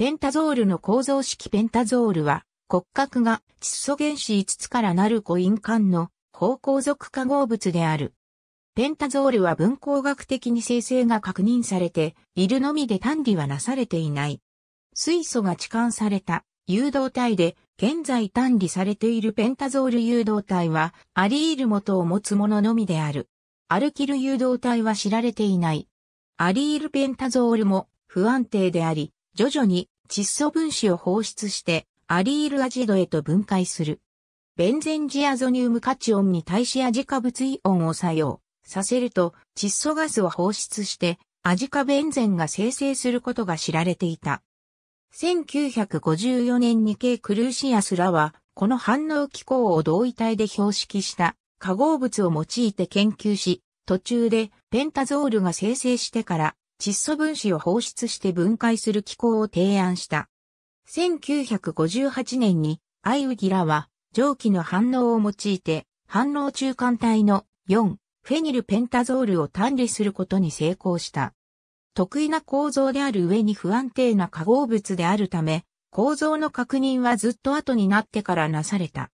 ペンタゾールの構造式ペンタゾールは、骨格が窒素原子5つからなるコイン管の方向属化合物である。ペンタゾールは分光学的に生成が確認されているのみで単理はなされていない。水素が置換された誘導体で現在単理されているペンタゾール誘導体はアリール元を持つもののみである。アルキル誘導体は知られていない。アリールペンタゾールも不安定であり、徐々に窒素分子を放出してアリールアジドへと分解する。ベンゼンジアゾニウムカチオンに対しアジ化物イオンを作用させると窒素ガスを放出してアジ化ベンゼンが生成することが知られていた。1954年に K. クルーシアスらは、この反応機構を同位体で標識した化合物を用いて研究し、途中でペンタゾールが生成してから窒素分子を放出して分解する機構を提案した。1958年にアイウギラは蒸気の反応を用いて反応中間体の4フェニルペンタゾールを単理することに成功した。得意な構造である上に不安定な化合物であるため、構造の確認はずっと後になってからなされた。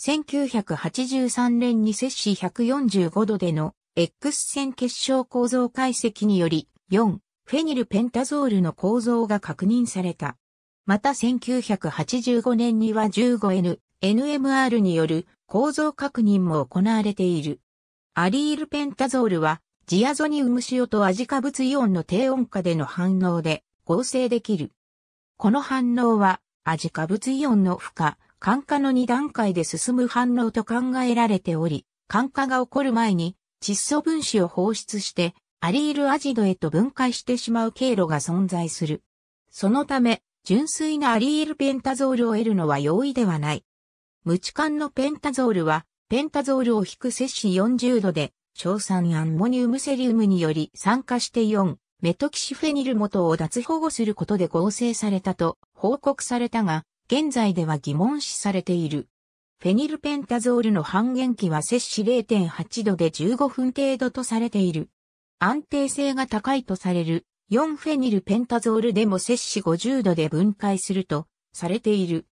1983年に摂氏145度での X 線結晶構造解析により4、フェニルペンタゾールの構造が確認された。また1985年には 15N、NMR による構造確認も行われている。アリールペンタゾールは、ジアゾニウム塩とアジ化物イオンの低温下での反応で合成できる。この反応は、アジ化物イオンの負荷、感化の2段階で進む反応と考えられており、感化が起こる前に窒素分子を放出してアリールアジドへと分解してしまう経路が存在する。そのため、純粋なアリールペンタゾールを得るのは容易ではない。無カンのペンタゾールは、ペンタゾールを引く摂氏40度で、硝酸アンモニウムセリウムにより酸化して4、メトキシフェニル元を脱保護することで合成されたと報告されたが、現在では疑問視されている。フェニルペンタゾールの半減期は摂氏0.8度で15分程度とされている。安定性が高いとされる4フェニルペンタゾールでも摂氏50度で分解するとされている。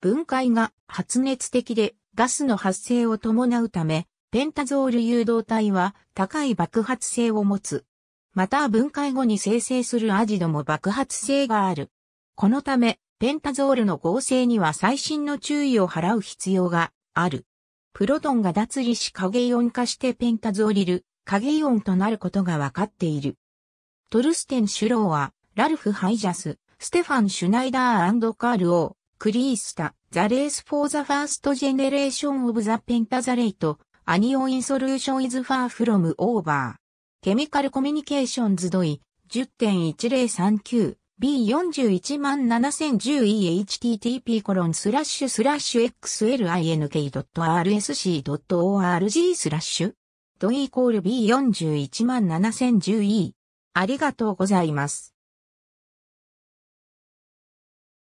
分解が発熱的でガスの発生を伴うため、ペンタゾール誘導体は高い爆発性を持つ。また分解後に生成するアジドも爆発性がある。このため、ペンタゾールの合成には最新の注意を払う必要がある。プロトンが脱離し影イオン化してペンタゾーリル影イオンとなることがわかっている。トルステン・シュローは、ラルフ・ハイジャス、ステファン・シュナイダーカール・オー、クリースタ、ザ・レース・フォー・ザ・ファースト・ジェネレーション・オブ・ザ・ペンタ・ザ・レイト、アニオイン・ソリューション・イズ・ファー・フロム・オーバー。ケミカル・コミュニケーションズ・ドイ、10.1039。B41 万 7010EHTTP コロンスラッシュスラッシュ XLINK.RSC.ORG スラッシュドイコール B41 万 7010E。ありがとうございます。